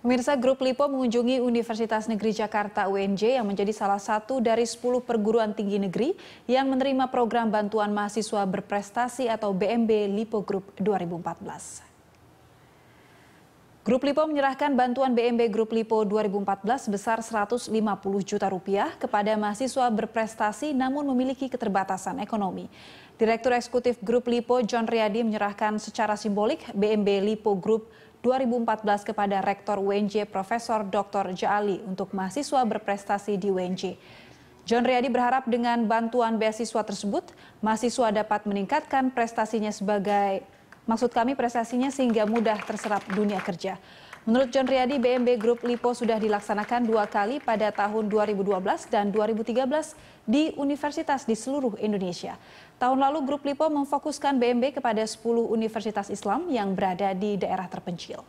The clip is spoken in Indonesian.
Pemirsa Grup Lipo mengunjungi Universitas Negeri Jakarta UNJ yang menjadi salah satu dari 10 perguruan tinggi negeri yang menerima program bantuan mahasiswa berprestasi atau BMB Lipo Group 2014. Grup Lipo menyerahkan bantuan BMB Grup Lipo 2014 besar 150 juta rupiah kepada mahasiswa berprestasi namun memiliki keterbatasan ekonomi. Direktur Eksekutif Grup Lipo John Riyadi menyerahkan secara simbolik BMB Lipo Group 2014 kepada Rektor UNJ Profesor Dr. Jaali untuk mahasiswa berprestasi di UNJ. John Riyadi berharap dengan bantuan beasiswa tersebut, mahasiswa dapat meningkatkan prestasinya sebagai maksud kami prestasinya sehingga mudah terserap dunia kerja. Menurut John Riyadi, BMB Group Lipo sudah dilaksanakan dua kali pada tahun 2012 dan 2013 di universitas di seluruh Indonesia. Tahun lalu Grup Lipo memfokuskan BMB kepada 10 universitas Islam yang berada di daerah terpencil.